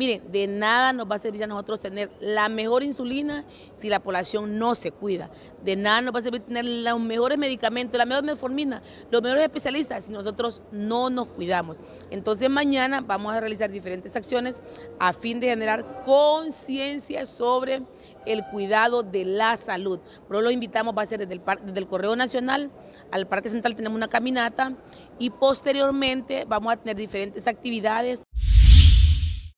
Miren, de nada nos va a servir a nosotros tener la mejor insulina si la población no se cuida. De nada nos va a servir tener los mejores medicamentos, la mejor metformina, los mejores especialistas si nosotros no nos cuidamos. Entonces mañana vamos a realizar diferentes acciones a fin de generar conciencia sobre el cuidado de la salud. Pero lo invitamos, va a ser desde el, desde el Correo Nacional al Parque Central tenemos una caminata y posteriormente vamos a tener diferentes actividades.